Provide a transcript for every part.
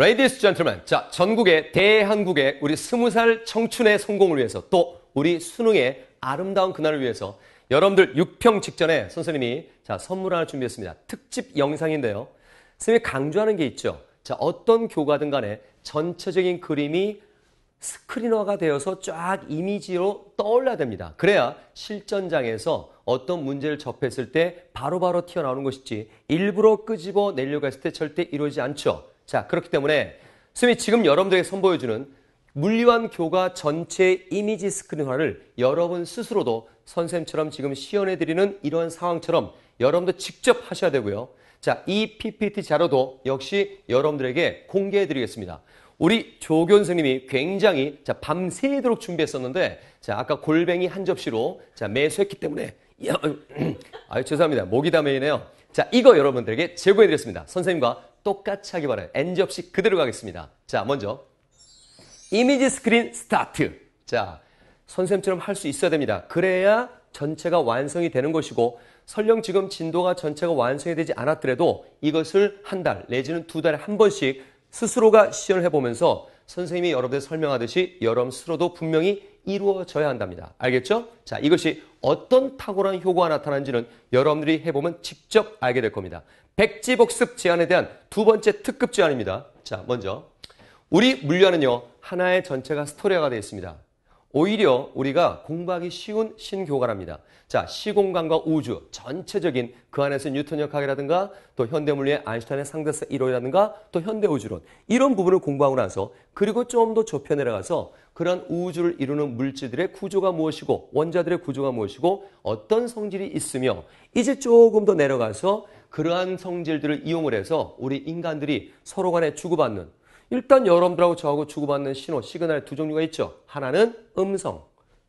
레이디스 젠틀맨, 자 전국의 대한국의 우리 스무 살 청춘의 성공을 위해서 또 우리 수능의 아름다운 그날을 위해서 여러분들 6평 직전에 선생님이 자 선물 하나 준비했습니다. 특집 영상인데요. 선생님이 강조하는 게 있죠. 자 어떤 교과든 간에 전체적인 그림이 스크린화가 되어서 쫙 이미지로 떠올라야 됩니다. 그래야 실전장에서 어떤 문제를 접했을 때 바로바로 바로 튀어나오는 것이지 일부러 끄집어 내려갔을 때 절대 이루어지지 않죠. 자, 그렇기 때문에 스님이 지금 여러분들에게 선보여주는 물리완 교과 전체 이미지 스크린화를 여러분 스스로도 선생님처럼 지금 시연해드리는 이런 상황처럼 여러분도 직접 하셔야 되고요. 자, 이 PPT 자료도 역시 여러분들에게 공개해드리겠습니다. 우리 조교 선생님이 굉장히 자, 밤새도록 준비했었는데 자, 아까 골뱅이 한 접시로 자, 매수했기 때문에 아유, 죄송합니다. 목이 다에이네요 자, 이거 여러분들에게 제공해드렸습니다. 선생님과 똑같이 하기 바라요. NG 없이 그대로 가겠습니다. 자, 먼저 이미지 스크린 스타트. 자, 선생님처럼 할 수 있어야 됩니다. 그래야 전체가 완성이 되는 것이고 설령 지금 진도가 전체가 완성이 되지 않았더라도 이것을 한 달 내지는 두 달에 한 번씩 스스로가 시연을 해보면서 선생님이 여러분에 설명하듯이 여러분 스스로도 분명히 이루어져야 한답니다. 알겠죠? 자, 이것이 어떤 탁월한 효과가 나타나는지는 여러분들이 해보면 직접 알게 될 겁니다. 백지 복습 제안에 대한 두 번째 특급 제안입니다. 자, 먼저 우리 물리학은요 하나의 전체가 스토리화가 되어 있습니다. 오히려 우리가 공부하기 쉬운 신교과랍니다. 자, 시공간과 우주 전체적인 그 안에서 뉴턴 역학이라든가 또 현대 물리의 아인슈타인의 상대성 이론이라든가 또 현대 우주론 이런 부분을 공부하고 나서 그리고 좀 더 좁혀 내려가서 그런 우주를 이루는 물질들의 구조가 무엇이고 원자들의 구조가 무엇이고 어떤 성질이 있으며 이제 조금 더 내려가서 그러한 성질들을 이용을 해서 우리 인간들이 서로 간에 주고받는 일단 여러분들하고 저하고 주고받는 신호, 시그널 두 종류가 있죠. 하나는 음성,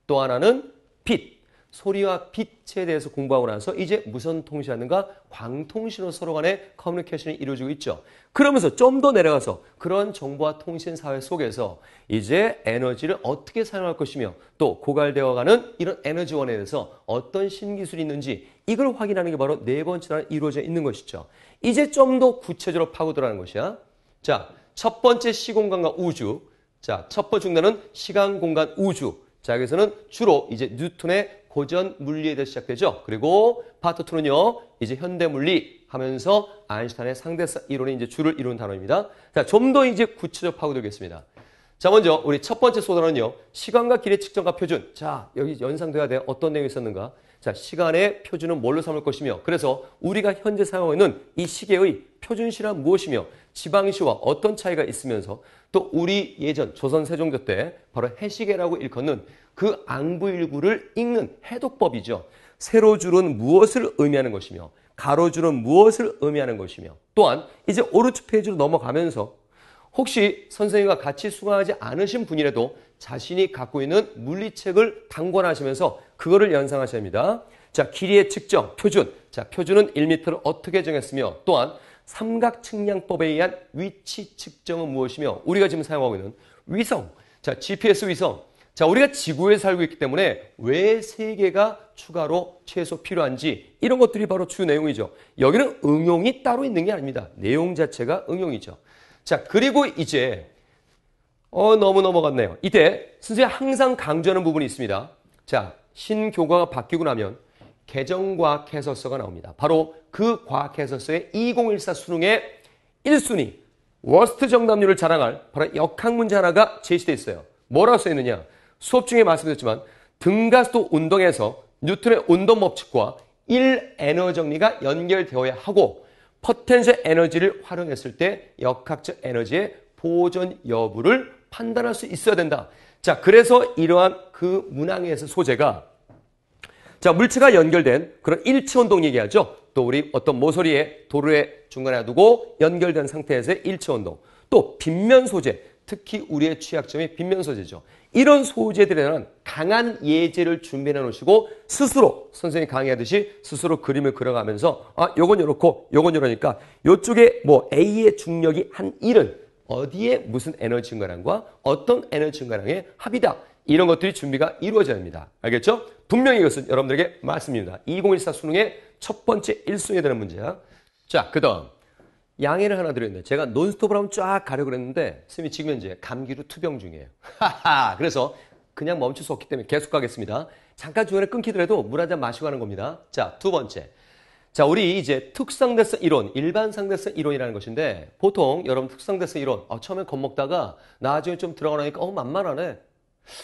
또 하나는 빛. 소리와 빛에 대해서 공부하고 나서 이제 무선 통신하는가 광통신으로 서로 간의 커뮤니케이션이 이루어지고 있죠. 그러면서 좀 더 내려가서 그런 정보와 통신 사회 속에서 이제 에너지를 어떻게 사용할 것이며 또 고갈되어 가는 이런 에너지원에 대해서 어떤 신기술이 있는지 이걸 확인하는 게 바로 네 번째로 이루어져 있는 것이죠. 이제 좀 더 구체적으로 파고들어가는 것이야. 자, 첫 번째 시공간과 우주. 자, 첫 번째 중단은 시간, 공간, 우주. 자, 여기서는 주로 이제 뉴턴의 고전 물리에서 대 시작되죠. 그리고 파트 2는요. 이제 현대 물리 하면서 아인슈타인의 상대성 이론이 이제 줄을 이룬 단어입니다. 자, 좀 더 이제 구체적 파고들겠습니다. 자, 먼저 우리 첫 번째 소단은요. 시간과 길의 측정과 표준. 자, 여기 연상돼야 돼. 어떤 내용이 있었는가? 자, 시간의 표준은 뭘로 삼을 것이며 그래서 우리가 현재 사용하는이 시계의 표준시란 무엇이며 지방시와 어떤 차이가 있으면서 또 우리 예전 조선 세종교때 바로 해시계라고 일컫는 그안부일구를 읽는 해독법이죠. 세로줄은 무엇을 의미하는 것이며 가로줄은 무엇을 의미하는 것이며 또한 이제 오른쪽 페이지로 넘어가면서 혹시 선생님과 같이 수강하지 않으신 분이라도 자신이 갖고 있는 물리책을 당권하시면서 그거를 연상하셔야 합니다. 자, 길이의 측정, 표준. 자, 표준은 1m를 어떻게 정했으며 또한 삼각측량법에 의한 위치 측정은 무엇이며 우리가 지금 사용하고 있는 위성. 자, GPS 위성. 자, 우리가 지구에 살고 있기 때문에 왜 세계가 추가로 최소 필요한지 이런 것들이 바로 주 내용이죠. 여기는 응용이 따로 있는 게 아닙니다. 내용 자체가 응용이죠. 자, 그리고 이제 어, 너무 넘어갔네요. 이때 선생님 이 항상 강조하는 부분이 있습니다. 자, 신교과가 바뀌고 나면 개정과학해설서가 나옵니다. 바로 그 과학해설서의 2014 수능의 1순위 워스트 정답률을 자랑할 바로 역학문제 하나가 제시되어 있어요. 뭐라고 써있느냐? 수업 중에 말씀드렸지만 등가수도 운동에서 뉴턴의 운동 법칙과 1에너 정리가 연결되어야 하고 퍼텐셜 에너지를 활용했을 때 역학적 에너지의 보존 여부를 판단할 수 있어야 된다. 자, 그래서 이러한 그 문항에서 소재가 자, 물체가 연결된 그런 일체 운동 얘기하죠. 또 우리 어떤 모서리에 도로에 중간에 두고 연결된 상태에서의 일체 운동. 또 빗면 소재, 특히 우리의 취약점이 빗면 소재죠. 이런 소재들에 는 강한 예제를 준비해 놓으시고 스스로 선생님이 강의하듯이 스스로 그림을 그려가면서 아 요건 이렇고 요건 이러니까 요쪽에 뭐 A의 중력이 한 1은 어디에 무슨 에너지 증가량과 어떤 에너지 증가량의 합이다. 이런 것들이 준비가 이루어져야 합니다. 알겠죠? 분명히 이것은 여러분들에게 말씀입니다. 2014 수능의 첫 번째 1순위에 되는 문제야. 자, 그 다음. 양해를 하나 드렸는데 제가 논스톱을 한번 쫙 가려고 그랬는데 선생님이 지금 현재 감기로 투병 중이에요. 하하. 그래서 그냥 멈출 수 없기 때문에 계속 가겠습니다. 잠깐 중간에 끊기더라도 물 한 잔 마시고 가는 겁니다. 자, 두 번째. 자, 우리 이제 특성대성 이론, 일반상대성 이론이라는 것인데 보통 여러분 특성대성 이론 어, 처음에 겁먹다가 나중에 좀 들어가니까 어 만만하네.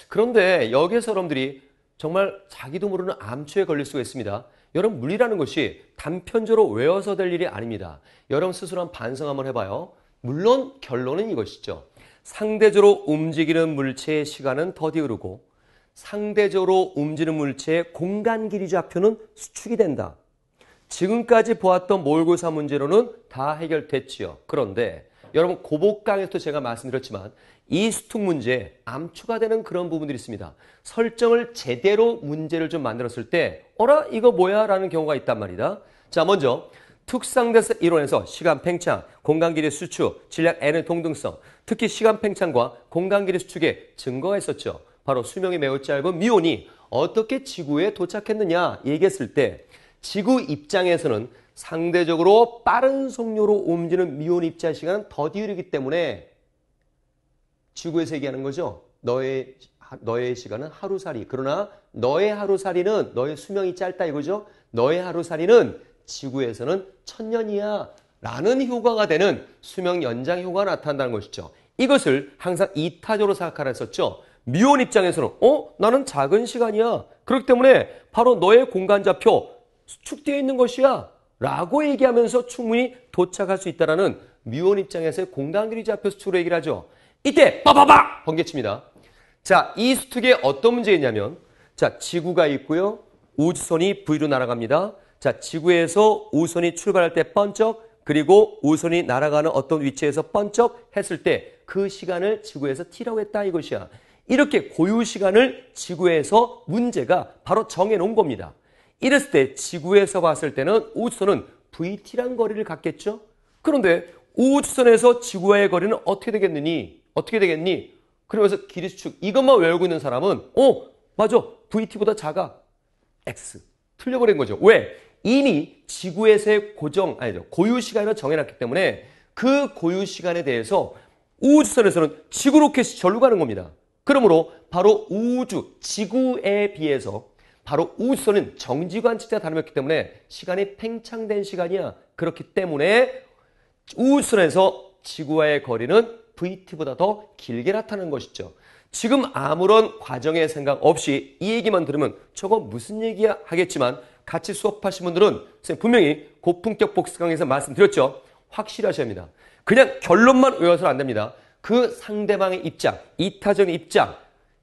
그런데 여기에서 여러분들이 정말 자기도 모르는 암초에 걸릴 수가 있습니다. 여러분 물리라는 것이 단편적으로 외워서 될 일이 아닙니다. 여러분 스스로 한 반성 한번 해봐요. 물론 결론은 이것이죠. 상대적으로 움직이는 물체의 시간은 더디 흐르고 상대적으로 움직이는 물체의 공간 길이 좌표는 수축이 된다. 지금까지 보았던 모의고사 문제로는 다 해결됐지요. 그런데 여러분 고복강에서도 제가 말씀드렸지만 이 수특 문제 암초가 되는 그런 부분들이 있습니다. 설정을 제대로 문제를 좀 만들었을 때 어라 이거 뭐야 라는 경우가 있단 말이다. 자 먼저 특상대사 이론에서 시간 팽창, 공간길이 수축, 질량 n의 동등성, 특히 시간 팽창과 공간길이 수축에 증거가 있었죠. 바로 수명이 매우 짧은 미온이 어떻게 지구에 도착했느냐 얘기했을 때 지구 입장에서는 상대적으로 빠른 속도로 움직이는 미온 입자 시간은 더뒤으르기 때문에 지구에서 얘기하는 거죠. 너의 너의 시간은 하루살이. 그러나 너의 하루살이는 너의 수명이 짧다 이거죠. 너의 하루살이는 지구에서는 천년이야. 라는 효과가 되는 수명 연장 효과가 나타난다는 것이죠. 이것을 항상 이타적으로 생각하라 했었죠. 미온 입장에서는 어? 나는 작은 시간이야. 그렇기 때문에 바로 너의 공간 좌표 수축되어 있는 것이야 라고 얘기하면서 충분히 도착할 수 있다라는 미원 입장에서의 공단들이 잡혀 수축으로 얘기를 하죠. 이때 빠바바 번개칩니다. 자, 이 수특에 어떤 문제였냐면 자, 지구가 있고요. 우주선이 V로 날아갑니다. 자, 지구에서 우선이 출발할 때 번쩍 그리고 우선이 날아가는 어떤 위치에서 번쩍 했을 때 그 시간을 지구에서 T라고 했다 이것이야. 이렇게 고유 시간을 지구에서 문제가 바로 정해 놓은 겁니다. 이랬을 때 지구에서 봤을 때는 우주선은 VT란 거리를 갖겠죠? 그런데 우주선에서 지구와의 거리는 어떻게 되겠느니? 어떻게 되겠니? 그러면서 길이 수축 이것만 외우고 있는 사람은 어 맞아 VT보다 작아 X 틀려버린 거죠. 왜? 이미 지구에서의 고정 아니죠 고유 시간을 정해놨기 때문에 그 고유 시간에 대해서 우주선에서는 지구 로켓이 절로 가는 겁니다. 그러므로 바로 우주 지구에 비해서 바로 우선은 정지관 치자 다름이었기 때문에 시간이 팽창된 시간이야. 그렇기 때문에 우선에서 지구와의 거리는 VT보다 더 길게 나타난 것이죠. 지금 아무런 과정의 생각 없이 이 얘기만 들으면 저거 무슨 얘기야 하겠지만 같이 수업하신 분들은 선생님 분명히 고품격 복습 강에서 말씀드렸죠. 확실하셔야 합니다. 그냥 결론만 외워서는 안 됩니다. 그 상대방의 입장, 이타적인 입장,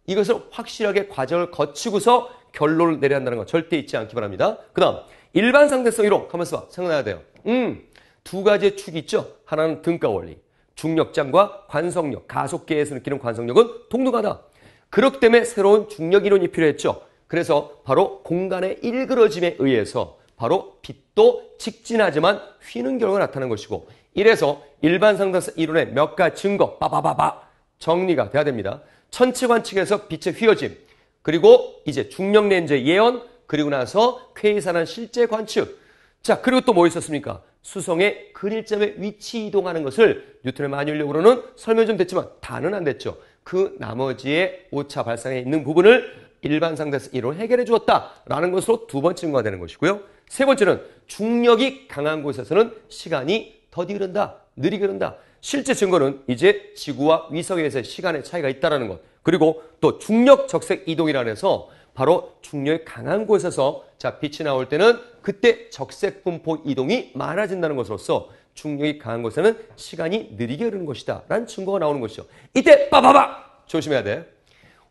이것을 확실하게 과정을 거치고서 결론을 내려야 한다는 건 절대 잊지 않기 바랍니다. 그 다음, 일반 상대성 이론. 가만있어 봐. 생각나야 돼요. 음, 두 가지의 축이 있죠. 하나는 등가 원리. 중력장과 관성력, 가속계에서 느끼는 관성력은 동등하다. 그렇기 때문에 새로운 중력 이론이 필요했죠. 그래서 바로 공간의 일그러짐에 의해서 바로 빛도 직진하지만 휘는 결과가 나타나는 것이고 이래서 일반 상대성 이론의 몇 가지 증거 빠바바바 정리가 돼야 됩니다. 천체 관측에서 빛의 휘어짐, 그리고 이제 중력 렌즈의 예언, 그리고 나서 쾌이산한 실제 관측. 자, 그리고 또 뭐 있었습니까? 수성의 그릴점의 위치 이동하는 것을 뉴턴의 만유력으로는 설명 이좀 됐지만 다는 안 됐죠. 그 나머지의 오차 발상에 있는 부분을 일반 상대에서 이론 해결해 주었다라는 것으로 두 번째 증거가 되는 것이고요. 세 번째는 중력이 강한 곳에서는 시간이 더디 흐른다, 느리게 흐른다. 실제 증거는 이제 지구와 위성에서의 시간의 차이가 있다라는 것. 그리고 또 중력 적색 이동이라 해서 바로 중력이 강한 곳에서 자 빛이 나올 때는 그때 적색 분포 이동이 많아진다는 것으로서 중력이 강한 곳에는 시간이 느리게 흐르는 것이다 라는 증거가 나오는 것이죠. 이때 빠바바 조심해야 돼.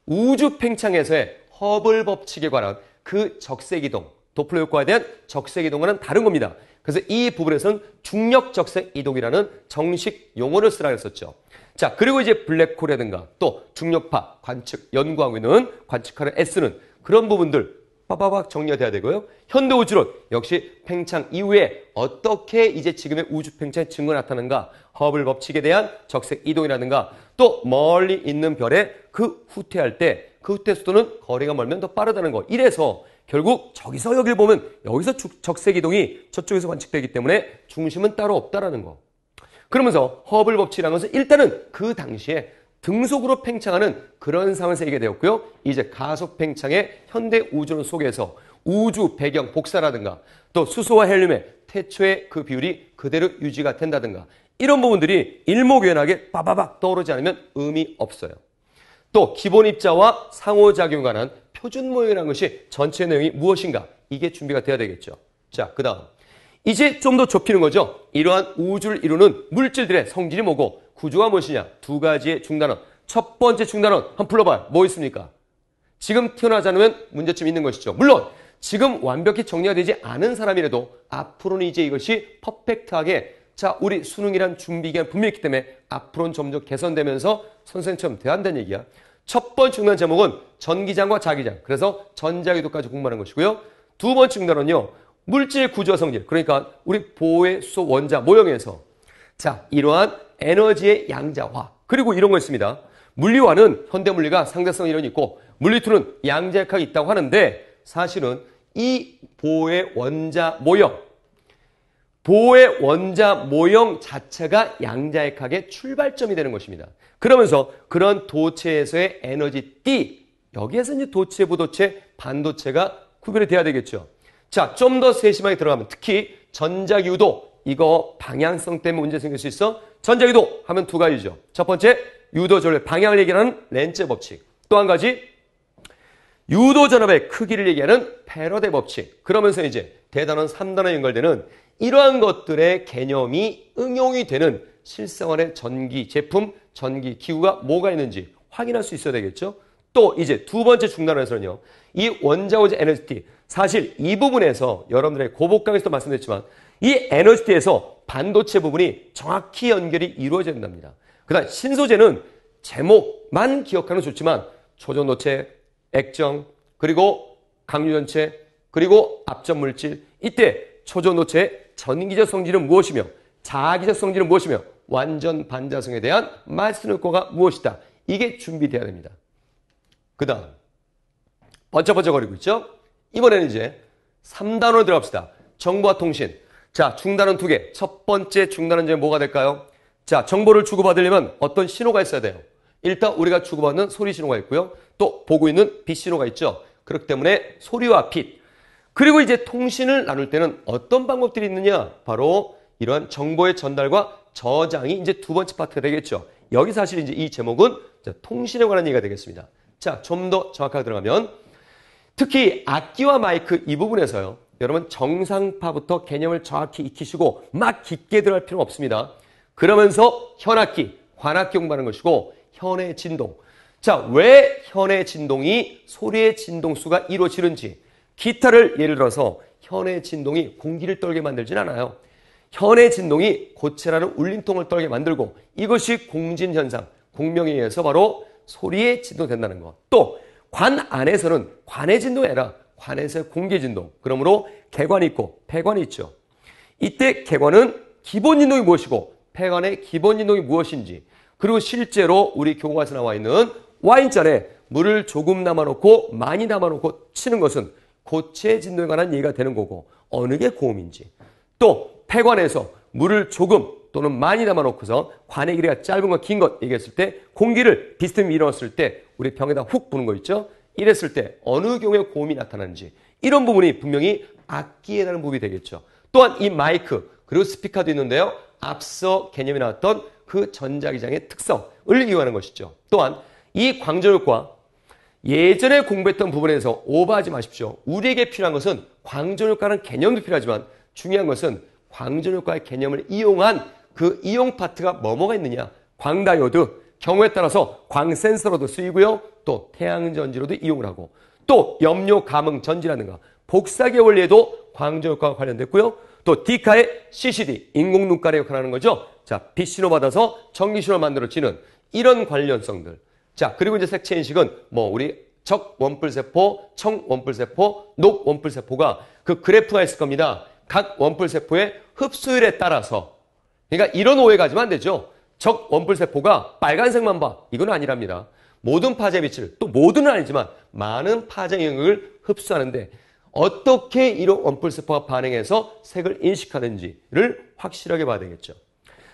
우주 팽창에서의 허블 법칙에 관한 그 적색 이동 도플러 효과에 대한 적색 이동과는 다른 겁니다. 그래서 이 부분에서는 중력 적색 이동이라는 정식 용어를 쓰라 했었죠. 자, 그리고 이제 블랙홀이라든가 또 중력파 관측 연구하고는 있 관측하는 S는 그런 부분들 빠바박 정리가 돼야 되고요. 현대 우주론 역시 팽창 이후에 어떻게 이제 지금의 우주 팽창 증거 나타나는가 허블 법칙에 대한 적색 이동이라든가 또 멀리 있는 별에 그 후퇴할 때 그 후퇴 속도는 거리가 멀면 더 빠르다는 거. 이래서 결국 저기서 여길 보면 여기서 적색 이동이 저쪽에서 관측되기 때문에 중심은 따로 없다라는 거. 그러면서 허블 법칙이라는 것은 일단은 그 당시에 등속으로 팽창하는 그런 상황에서 세게 되었고요. 이제 가속 팽창의 현대 우주론 속에서 우주 배경 복사라든가 또 수소와 헬륨의 태초의 그 비율이 그대로 유지가 된다든가 이런 부분들이 일목요연하게 빠바박 떠오르지 않으면 의미 없어요. 또 기본 입자와 상호작용 관한 표준 모형이라는 것이 전체 내용이 무엇인가 이게 준비가 돼야 되겠죠. 자, 그 다음. 이제 좀 더 좁히는 거죠. 이러한 우주를 이루는 물질들의 성질이 뭐고 구조가 무엇이냐. 두 가지의 중단원. 첫 번째 중단원 한번 풀러봐요뭐 있습니까? 지금 태어나지 않으면 문제점이 있는 것이죠. 물론 지금 완벽히 정리가 되지 않은 사람이라도 앞으로는 이제 이것이 퍼펙트하게 자 우리 수능이란 준비기간 분명히 있기 때문에 앞으로는 점점 개선되면서 선생님처럼 대 한다는 얘기야. 첫 번째 중단 제목은 전기장과 자기장. 그래서 전자기도까지 공부하는 것이고요. 두 번째 중단은요. 물질 구조 성질. 그러니까 우리 보의 수소 원자 모형에서 자, 이러한 에너지의 양자화. 그리고 이런 거 있습니다. 물리화는 현대 물리가 상대성 이론이 있고 물리투는 양자역학이 있다고 하는데 사실은 이 보의 원자 모형 보의 원자 모형 자체가 양자역학의 출발점이 되는 것입니다. 그러면서 그런 도체에서의 에너지 D 여기에서 이제 도체 부도체 반도체가 구별이 돼야 되겠죠. 자, 좀 더 세심하게 들어가면 특히 전자유도 이거 방향성 때문에 문제 생길 수 있어. 전자유도 하면 두 가지죠. 첫 번째 유도 전압 방향을 얘기하는 렌즈 법칙. 또 한 가지 유도 전압의 크기를 얘기하는 패러데 법칙. 그러면서 이제 대단원 3단에 연결되는 이러한 것들의 개념이 응용이 되는 실생활의 전기 제품, 전기 기구가 뭐가 있는지 확인할 수 있어야 되겠죠. 또 이제 두 번째 중단원에서는요. 이원자오지 에너지티 사실 이 부분에서 여러분들의 고복강에서도 말씀드렸지만 이 에너지티에서 반도체 부분이 정확히 연결이 이루어져야 된답니다. 그다음 신소재는 제목만 기억하는 좋지만 초전도체, 액정, 그리고 강유전체, 그리고 압전물질 이때 초전도체의 전기적 성질은 무엇이며 자기적 성질은 무엇이며 완전 반자성에 대한 말씀 효과가 무엇이다. 이게 준비되어야 됩니다. 그 다음 번쩍번쩍거리고 있죠? 이번에는 이제 3단원 들어갑시다. 정보와 통신. 자, 중단원 두 개. 첫 번째 중단원이 뭐가 될까요? 자, 정보를 주고받으려면 어떤 신호가 있어야 돼요. 일단 우리가 주고받는 소리 신호가 있고요. 또 보고 있는 빛 신호가 있죠. 그렇기 때문에 소리와 빛. 그리고 이제 통신을 나눌 때는 어떤 방법들이 있느냐? 바로 이러한 정보의 전달과 저장이 이제 두 번째 파트가 되겠죠. 여기 사실 이제 이 제목은 통신에 관한 얘기가 되겠습니다. 자, 좀 더 정확하게 들어가면 특히 악기와 마이크 이 부분에서요. 여러분 정상파부터 개념을 정확히 익히시고 막 깊게 들어갈 필요는 없습니다. 그러면서 현악기, 관악기 공부하는 것이고 현의 진동. 자, 왜 현의 진동이 소리의 진동수가 이루어지는지 기타를 예를 들어서 현의 진동이 공기를 떨게 만들진 않아요. 현의 진동이 고체라는 울림통을 떨게 만들고 이것이 공진현상, 공명에 의해서 바로 소리에 진동된다는 것. 또 관 안에서는 관의 진동이 아니라 관에서의 공기 진동. 그러므로 개관이 있고 폐관이 있죠. 이때 개관은 기본 진동이 무엇이고 폐관의 기본 진동이 무엇인지 그리고 실제로 우리 교과서 나와 있는 와인잔에 물을 조금 남아놓고 많이 남아놓고 치는 것은 고체 진동에 관한 얘기가 되는 거고 어느 게 고음인지 또 폐관에서 물을 조금 또는 많이 담아놓고서 관의 길이가 짧은 것, 긴 것 얘기했을 때 공기를 비스듬히 밀어넣었을 때 우리 병에다 훅 부는 거 있죠? 이랬을 때 어느 경우에 고음이 나타나는지 이런 부분이 분명히 악기에 나는 부분이 되겠죠. 또한 이 마이크 그리고 스피커도 있는데요. 앞서 개념에 나왔던 그 전자기장의 특성을 이용하는 것이죠. 또한 이 광전효과 예전에 공부했던 부분에서 오버하지 마십시오. 우리에게 필요한 것은 광전효과는 개념도 필요하지만 중요한 것은 광전효과의 개념을 이용한 그 이용 파트가 뭐뭐가 있느냐? 광다이오드, 경우에 따라서 광센서로도 쓰이고요. 또 태양전지로도 이용을 하고 또 염료 감응 전지라는가 복사계 원리에도 광저효과가 관련됐고요. 또 디카의 CCD, 인공눈깔의 역할을 하는 거죠. 자, 빛신호 받아서 전기신호 만들어지는 이런 관련성들. 자, 그리고 이제 색채 인식은 뭐 우리 적 원뿔세포, 청 원뿔세포, 녹 원뿔세포가 그 그래프가 있을 겁니다. 각 원뿔세포의 흡수율에 따라서 그러니까 이런 오해 가지면 안 되죠. 적 원뿔세포가 빨간색만 봐. 이건 아니랍니다. 모든 파의 빛을, 또 모든은 아니지만 많은 파제 영역을 흡수하는데 어떻게 이런 원뿔세포가 반응해서 색을 인식하는지를 확실하게 봐야 되겠죠.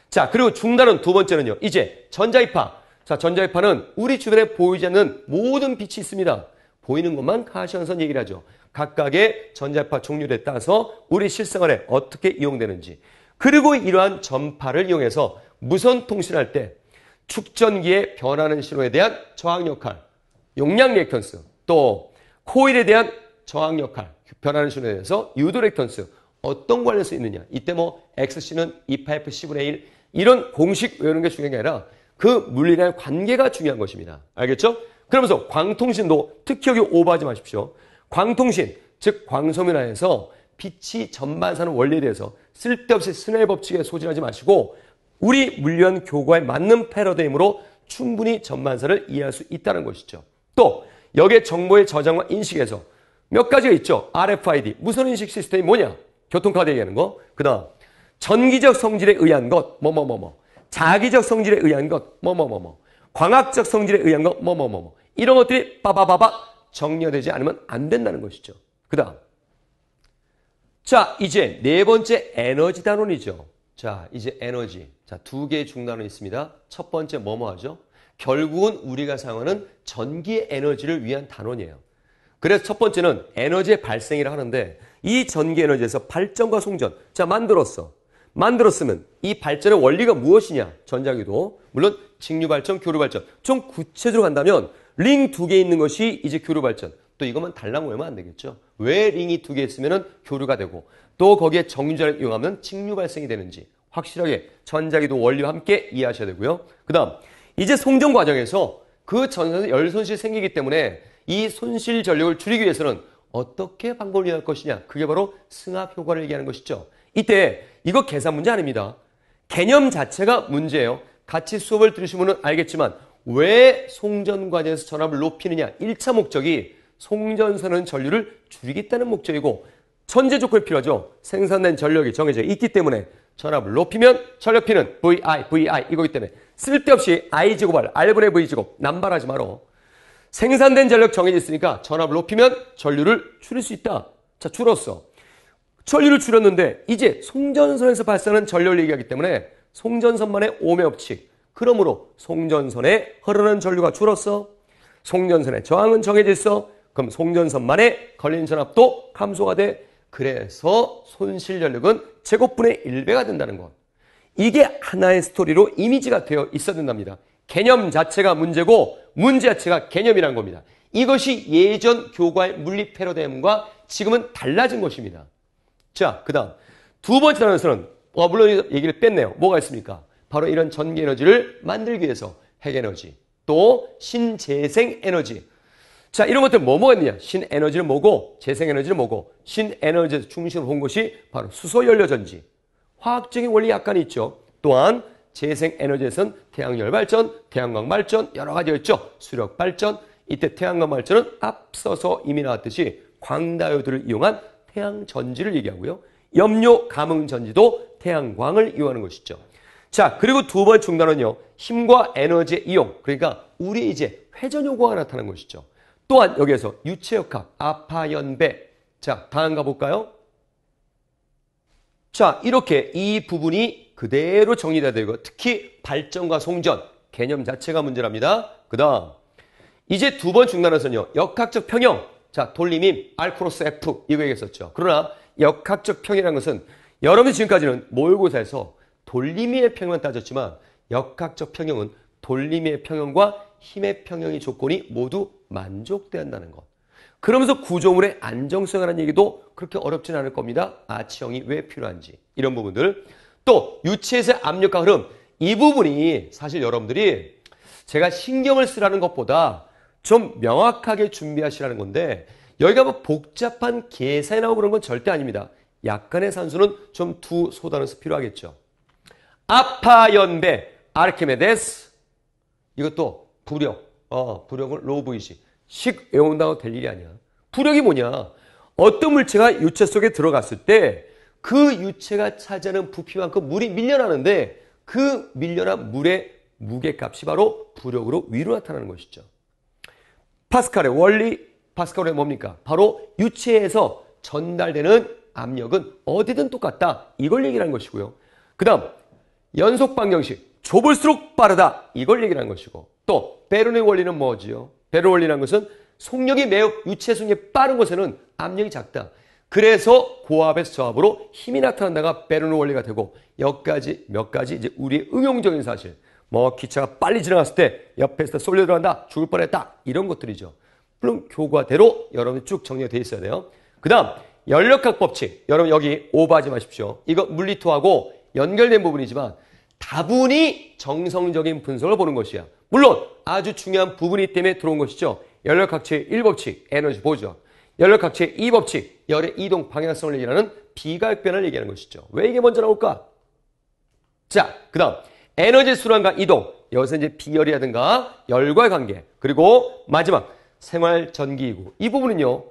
자, 그리고 중단은 두 번째는요. 이제 전자이파. 자, 전자이파는 우리 주변에 보이지 않는 모든 빛이 있습니다. 보이는 것만 가시현선 얘기를 하죠. 각각의 전자파 종류에 따라서 우리 실생활에 어떻게 이용되는지. 그리고 이러한 전파를 이용해서 무선 통신할 때 축전기의 변하는 신호에 대한 저항 역할, 용량 레턴스, 또 코일에 대한 저항 역할, 변하는 신호에 대해서 유도 레턴스 어떤 관련성 있느냐. 이때 뭐 XC는 e 파이프 10분의 1 이런 공식 외우는 게 중요한 게 아니라 그 물리랑 관계가 중요한 것입니다. 알겠죠? 그러면서 광통신도 특히 여기 오버하지 마십시오. 광통신, 즉 광소면화에서 빛이 전반사는 원리에대해서 쓸데없이 스넬 법칙에 소진하지 마시고 우리 물리학 교과에 맞는 패러다임으로 충분히 전반사를 이해할 수 있다는 것이죠. 또 여기에 정보의 저장과 인식에서 몇 가지가 있죠. RFID, 무선인식 시스템이 뭐냐? 교통카드 얘기하는 거. 그 다음 전기적 성질에 의한 것, 뭐뭐뭐뭐. 뭐, 뭐, 뭐. 자기적 성질에 의한 것, 뭐뭐뭐뭐. 광학적 성질에 의한 것, 뭐뭐뭐뭐. 이런 것들이 빠바바바 정리되지 않으면 안 된다는 것이죠. 그 다음 자, 이제 네 번째 에너지 단원이죠. 자, 이제 에너지. 자, 두 개의 중단원이 있습니다. 첫 번째 뭐뭐 하죠? 결국은 우리가 사용하는 전기 에너지를 위한 단원이에요. 그래서 첫 번째는 에너지의 발생이라 하는데 이 전기 에너지에서 발전과 송전. 자, 만들었어. 만들었으면 이 발전의 원리가 무엇이냐? 전자기도. 물론 직류 발전, 교류 발전. 좀 구체적으로 간다면 링 두 개 있는 것이 이제 교류 발전. 또 이것만 달랑 오면 안 되겠죠. 왜 링이 두 개 있으면 교류가 되고 또 거기에 정류자를 이용하면 직류 발생이 되는지 확실하게 전자기도 원리와 함께 이해하셔야 되고요. 그 다음 이제 송전 과정에서 그 전선에 열 손실 이 생기기 때문에 이 손실 전력을 줄이기 위해서는 어떻게 방법을 이용할 것이냐 그게 바로 승합 효과를 얘기하는 것이죠. 이때 이거 계산 문제 아닙니다. 개념 자체가 문제예요. 같이 수업을 들으시면 알겠지만 왜 송전 과정에서 전압을 높이느냐 1차 목적이 송전선은 전류를 줄이겠다는 목적이고 천재 조건이 필요하죠. 생산된 전력이 정해져 있기 때문에 전압을 높이면 전력피는 VI, VI 이거기 때문에 쓸데없이 I 제곱할 R분의 V 제곱 남발하지 마라. 생산된 전력 정해져 있으니까 전압을 높이면 전류를 줄일 수 있다. 자, 줄었어. 전류를 줄였는데 이제 송전선에서 발생하는 전력를 얘기하기 때문에 송전선만의 오매 법칙. 그러므로 송전선에 흐르는 전류가 줄었어. 송전선의 저항은 정해져 있어. 그럼 송전선만의 걸린 전압도 감소가 돼. 그래서 손실 전력은 제곱분의 1배가 된다는 것. 이게 하나의 스토리로 이미지가 되어 있어야 된답니다. 개념 자체가 문제고 문제 자체가 개념이란 겁니다. 이것이 예전 교과의 물리 패러다임과 지금은 달라진 것입니다. 자, 그 다음. 두 번째 단어에서는, 어, 물론 얘기를 뺐네요. 뭐가 있습니까? 바로 이런 전기 에너지를 만들기 위해서 핵 에너지, 또 신재생 에너지, 자, 이런 것들 뭐뭐느냐 신에너지를 뭐고, 재생에너지를 뭐고, 신에너지에서 중심으로 본 것이 바로 수소연료전지. 화학적인 원리 약간 있죠. 또한 재생에너지에선 태양열 발전, 태양광 발전, 여러 가지가 있죠. 수력 발전, 이때 태양광 발전은 앞서서 이미 나왔듯이 광다이오드를 이용한 태양전지를 얘기하고요. 염료 감응전지도 태양광을 이용하는 것이죠. 자, 그리고 두 번째 중단은요. 힘과 에너지의 이용, 그러니까 우리 이제 회전요구가 나타난 것이죠. 또한 여기에서 유체역학, 아파연배. 자, 다음 가볼까요? 자, 이렇게 이 부분이 그대로 정리돼야 되고 특히 발전과 송전 개념 자체가 문제랍니다. 그 다음 이제 두 번 중단해서는요. 역학적 평형. 자, 돌림임, R 크로스 F 이거 얘기했었죠. 그러나 역학적 평이라는 형 것은 여러분이 지금까지는 모의고사에서 돌림의 평형만 따졌지만 역학적 평형은 돌림의 평형과 힘의 평형의 조건이 모두 만족된다는 것. 그러면서 구조물의 안정성이라는 얘기도 그렇게 어렵진 않을 겁니다. 아치형이 왜 필요한지 이런 부분들. 또유치에서의 압력과 흐름 이 부분이 사실 여러분들이 제가 신경을 쓰라는 것보다 좀 명확하게 준비하시라는 건데 여기가 뭐 복잡한 계산이라고 그런 건 절대 아닙니다. 약간의 산수는 좀 두소단에서 필요하겠죠. 아파연배, 아르키메데스. 이것도 부력, 어, 부력을 로브이식. 식 외운다고 될 일이 아니야. 부력이 뭐냐? 어떤 물체가 유체 속에 들어갔을 때 그 유체가 차지하는 부피만큼 물이 밀려나는데 그 밀려난 물의 무게값이 바로 부력으로 위로 나타나는 것이죠. 파스칼의 원리, 파스칼의 뭡니까? 바로 유체에서 전달되는 압력은 어디든 똑같다. 이걸 얘기하는 것이고요. 그 다음, 연속 방정식. 좁을수록 빠르다. 이걸 얘기하는 것이고 또배르의 원리는 뭐지요? 배 베르 원리라는 것은 속력이 매우 유체 속력이 빠른 곳에는 압력이 작다. 그래서 고압의서 저압으로 힘이 나타난다가 배르누 원리가 되고 몇 가지 몇 가지 이제 우리의 응용적인 사실 뭐 기차가 빨리 지나갔을 때 옆에서 쏠려 들어간다 죽을 뻔했다 이런 것들이죠. 물론 교과대로 여러분 쭉 정리가 돼 있어야 돼요. 그다음 연력학 법칙 여러분 여기 오버하지 마십시오. 이거 물리토하고 연결된 부분이지만 다분히 정성적인 분석을 보는 것이야. 물론 아주 중요한 부분이 때문에 들어온 것이죠. 열력학체의 1법칙, 에너지 보죠열력학체의 2법칙, 열의 이동 방향성을 얘기하는 비가역변을 얘기하는 것이죠. 왜 이게 먼저 나올까? 자, 그 다음 에너지 순환과 이동. 여기서 이제 비열이라든가 열과 관계. 그리고 마지막 생활 전기이고. 이 부분은요.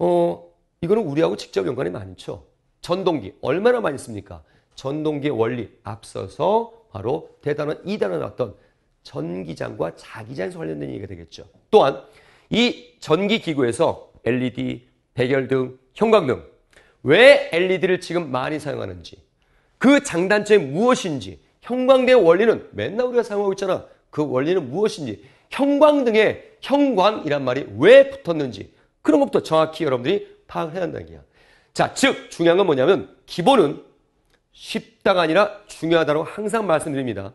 어, 이거는 우리하고 직접 연관이 많죠. 전동기 얼마나 많이 씁니까? 전동기의 원리 앞서서 바로 대단원 2단원 나왔던 전기장과 자기장에서 관련된 얘기가 되겠죠. 또한 이 전기기구에서 LED, 백열등 형광등 왜 LED를 지금 많이 사용하는지 그 장단점이 무엇인지 형광등의 원리는 맨날 우리가 사용하고 있잖아. 그 원리는 무엇인지 형광등에 형광이란 말이 왜 붙었는지 그런 것부터 정확히 여러분들이 파악해야 한다는 얘기야. 자, 즉 중요한 건 뭐냐면 기본은 쉽다가 아니라 중요하다고 항상 말씀드립니다.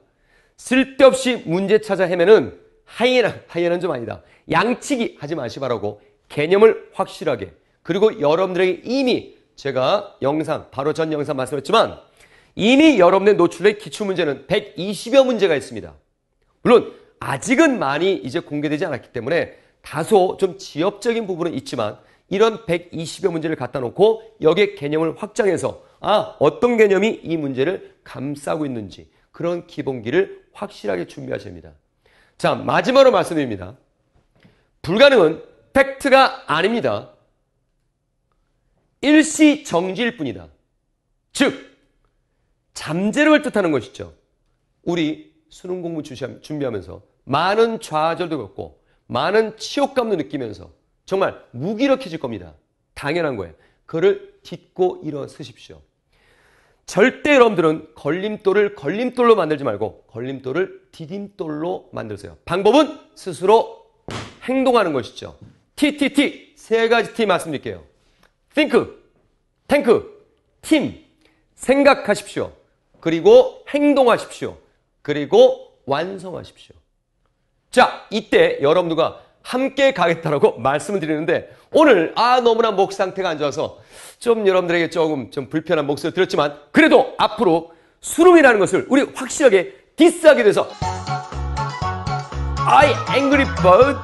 쓸데없이 문제 찾아 헤매는 하이에나, 하이에나는 좀 아니다. 양치기 하지 마시 바라고 개념을 확실하게 그리고 여러분들에게 이미 제가 영상, 바로 전 영상 말씀했지만 이미 여러분의 노출된 기출문제는 120여 문제가 있습니다. 물론 아직은 많이 이제 공개되지 않았기 때문에 다소 좀 지엽적인 부분은 있지만 이런 120여 문제를 갖다 놓고 여기에 개념을 확장해서 아, 어떤 개념이 이 문제를 감싸고 있는지 그런 기본기를 확실하게 준비하셔야 합니다. 자, 마지막으로 말씀드립니다. 불가능은 팩트가 아닙니다. 일시정지일 뿐이다. 즉, 잠재력을 뜻하는 것이죠. 우리 수능 공부 준비하면서 많은 좌절도 겪고 많은 치욕감도 느끼면서 정말 무기력해질 겁니다. 당연한 거예요. 그를 딛고 일어서십시오. 절대 여러분들은 걸림돌을 걸림돌로 만들지 말고 걸림돌을 디딤돌로 만들세요. 방법은 스스로 행동하는 것이죠. TTT 세 가지 T 말씀드릴게요. Think, Tank, Team 생각하십시오. 그리고 행동하십시오. 그리고 완성하십시오. 자, 이때 여러분들과 함께 가겠다라고 말씀을 드리는데 오늘 아 너무나 목 상태가 안 좋아서 좀 여러분들에게 조금 좀 불편한 목소리 들었지만 그래도 앞으로 수능이라는 것을 우리 확실하게 디스하게 돼서 I angry bird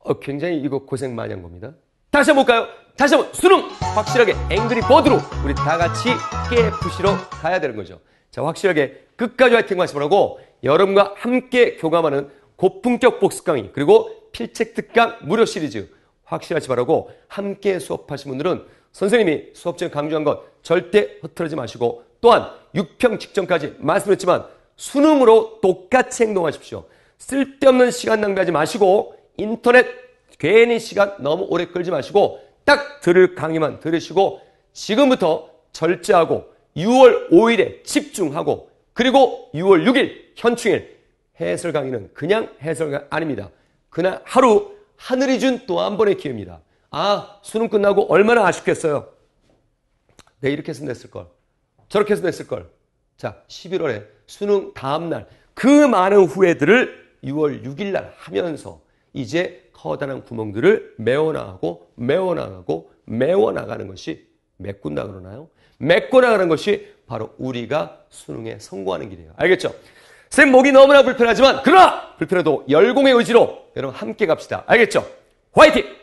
어, 굉장히 이거 고생 많이 한 겁니다 다시 한 번 볼까요? 다시 한 번 수능 확실하게 앵그리 버드로 우리 다 같이 깨부시러 가야 되는 거죠 자 확실하게 끝까지 화이팅 하시라고 여러분과 함께 교감하는 고품격 복습 강의 그리고 필책 특강 무료 시리즈 확실하지 바라고 함께 수업하신 분들은 선생님이 수업 중에 강조한 것 절대 흐트러지 마시고 또한 6평 직전까지 말씀드렸지만 수능으로 똑같이 행동하십시오. 쓸데없는 시간 낭비하지 마시고 인터넷 괜히 시간 너무 오래 끌지 마시고 딱 들을 강의만 들으시고 지금부터 절제하고 6월 5일에 집중하고 그리고 6월 6일 현충일 해설 강의는 그냥 해설 강 아닙니다. 그날 하루 하늘이 준 또 한 번의 기회입니다. 아, 수능 끝나고 얼마나 아쉽겠어요. 내 네, 이렇게 해서 냈을 걸. 저렇게 해서 냈을 걸. 자, 11월에 수능 다음 날 그 많은 후회들을 6월 6일 날 하면서 이제 커다란 구멍들을 메워나가고 메워나가고 메워나가는 것이 메꾼다 그러나요? 메꿔나가는 것이 바로 우리가 수능에 성공하는 길이에요. 알겠죠? 쌤 목이 너무나 불편하지만 그러나 불편해도 열공의 의지로 여러분 함께 갑시다. 알겠죠? 화이팅!